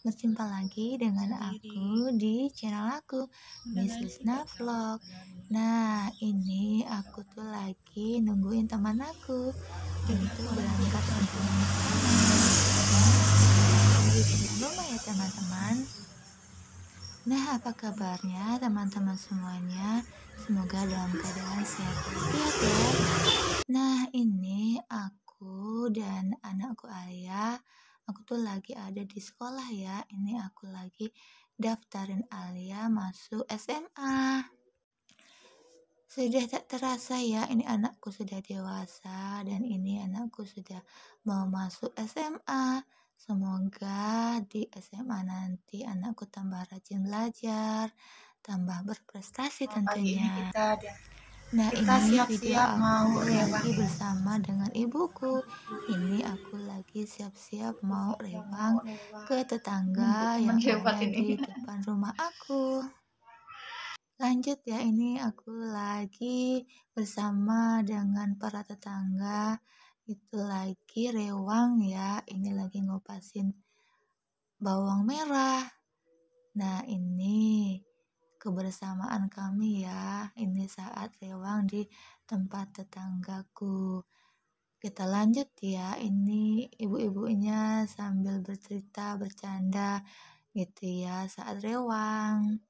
Berjumpa lagi dengan aku di channel aku Miss Lisna Vlog Nah ini aku tuh lagi nungguin teman aku Untuk berangkat ke rumah ya teman-teman Nah apa kabarnya teman-teman semuanya Semoga dalam keadaan sehat walafiat ya Nah ini aku dan anakku Alia aku tuh lagi ada di sekolah ya ini aku lagi daftarin Alia masuk SMA sudah tak terasa ya ini anakku sudah dewasa dan ini anakku sudah mau masuk SMA semoga di SMA nanti anakku tambah rajin belajar tambah berprestasi tentunya. Nah, kita siap-siap mau rewang bersama dengan ibuku. Ini aku lagi siap-siap mau rewang ke tetangga yang ada di depan rumah aku. Lanjut ya, ini aku lagi bersama dengan para tetangga. Itu lagi rewang ya, ini lagi ngopasin bawang merah. Nah, ini kebersamaan kami ya ini saat rewang di tempat tetanggaku kita lanjut ya ini ibu-ibunya sambil bercerita bercanda gitu ya saat rewang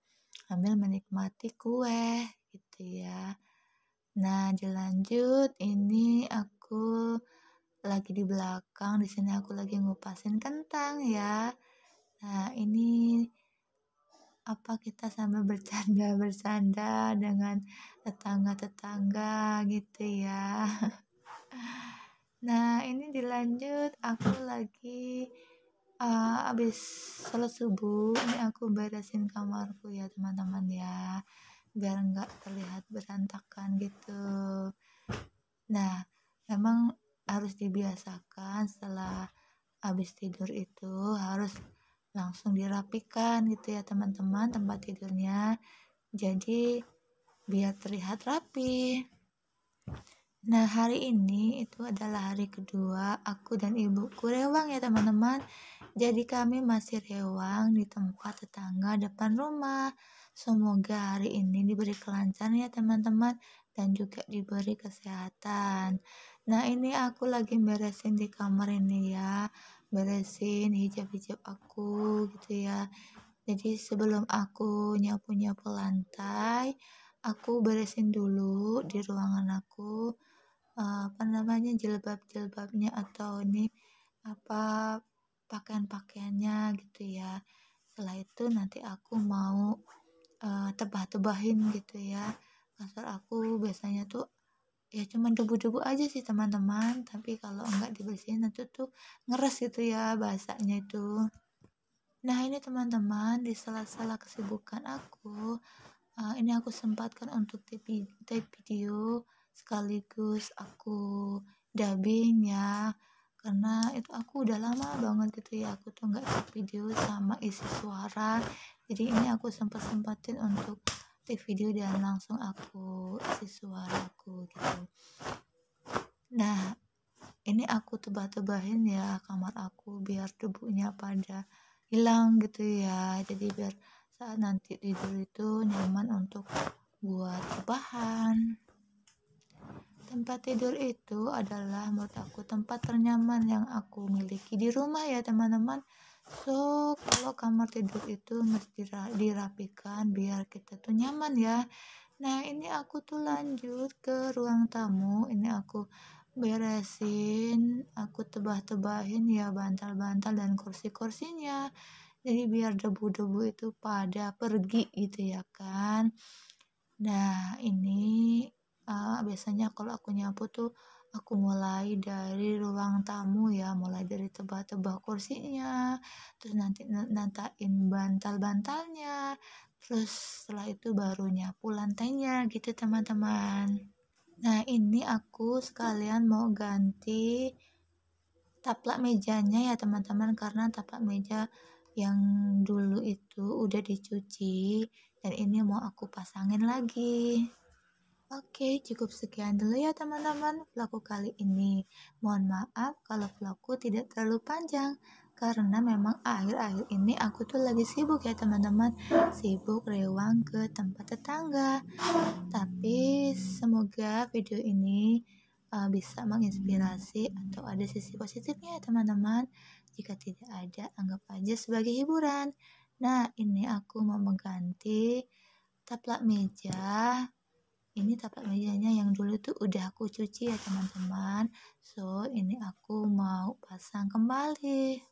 sambil menikmati kue gitu ya nah dilanjut ini aku lagi di belakang di sini aku lagi ngupasin kentang ya nah ini apa kita sambil bercanda-bercanda dengan tetangga-tetangga gitu ya nah ini dilanjut aku lagi uh, eh, abis sholat subuh ini aku beresin kamarku ya teman-teman ya biar nggak terlihat berantakan gitu nah memang harus dibiasakan setelah habis tidur itu harus langsung dirapikan gitu ya teman-teman tempat tidurnya jadi biar terlihat rapi nah hari ini itu adalah hari kedua aku dan ibuku rewang ya teman-teman jadi kami masih rewang di tempat tetangga depan rumah semoga hari ini diberi kelancaran ya teman-teman dan juga diberi kesehatan nah ini aku lagi beresin di kamar ini ya beresin hijab-hijab aku gitu ya jadi sebelum aku nyapu-nyapu lantai aku beresin dulu di ruangan aku eh, apa namanya jilbab-jilbabnya atau ini apa pakaian-pakaiannya gitu ya setelah itu nanti aku mau uh, tebah-tebahin gitu ya kasur aku biasanya tuh ya cuman debu-debu aja sih teman-teman tapi kalau enggak dibersihin itu tuh ngeres gitu ya bahasanya itu nah ini teman-teman di sela-sela kesibukan aku uh, ini aku sempatkan untuk tape-tape video sekaligus aku dubbing ya karena itu aku udah lama banget gitu ya aku tuh nggak video sama isi suara jadi ini aku sempat sempatin untuk di video gitu dan langsung aku isi suaraku gitu nah ini aku tebah-tebahin ya kamar aku biar debunya pada hilang gitu ya jadi biar saat nanti tidur itu nyaman untuk buat bahan tempat tidur itu adalah menurut aku tempat ternyaman yang aku miliki di rumah ya teman-teman so kalau kamar tidur itu mesti dirapikan biar kita tuh nyaman ya nah ini aku tuh lanjut ke ruang tamu ini aku beresin aku tebah-tebahin ya bantal-bantal dan kursi-kursinya jadi biar debu-debu itu pada pergi gitu ya kan nah ini uh, biasanya kalau aku nyapu tuh aku mulai dari ruang tamu ya mulai dari tebak-tebak kursinya terus nanti nantain bantal-bantalnya terus setelah itu baru nyapu lantainya gitu teman-teman nah ini aku sekalian mau ganti taplak mejanya ya teman-teman karena taplak meja yang dulu itu udah dicuci dan ini mau aku pasangin lagi Oke, cukup sekian dulu ya teman-teman vlogku kali ini. Mohon maaf kalau vlogku tidak terlalu panjang karena memang akhir-akhir ini aku tuh lagi sibuk ya teman-teman sibuk rewang ke tempat tetangga tapi semoga video ini uh, bisa menginspirasi atau ada sisi positifnya ya teman-teman jika tidak ada anggap aja sebagai hiburan nah ini aku mau mengganti taplak meja ini taplak mejanya yang dulu tuh udah aku cuci ya teman-teman so ini aku mau pasang kembali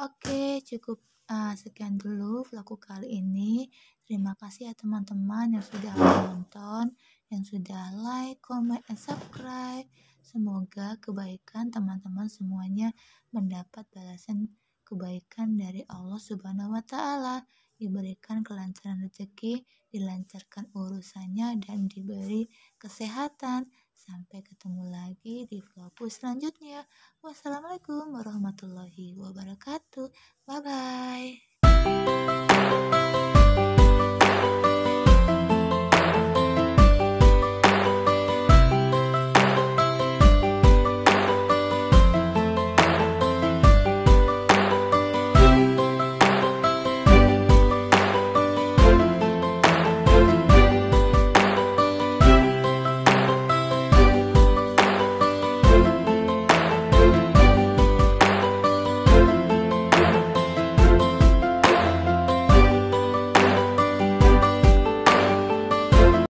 oke cukup uh, sekian dulu vlogku kali ini terima kasih ya teman-teman yang sudah menonton yang sudah like, comment, and subscribe semoga kebaikan teman-teman semuanya mendapat balasan kebaikan dari Allah Subhanahu wa taala diberikan kelancaran rezeki, dilancarkan urusannya, dan diberi kesehatan. Sampai ketemu lagi di vlogku selanjutnya. Wassalamualaikum warahmatullahi wabarakatuh. Bye-bye.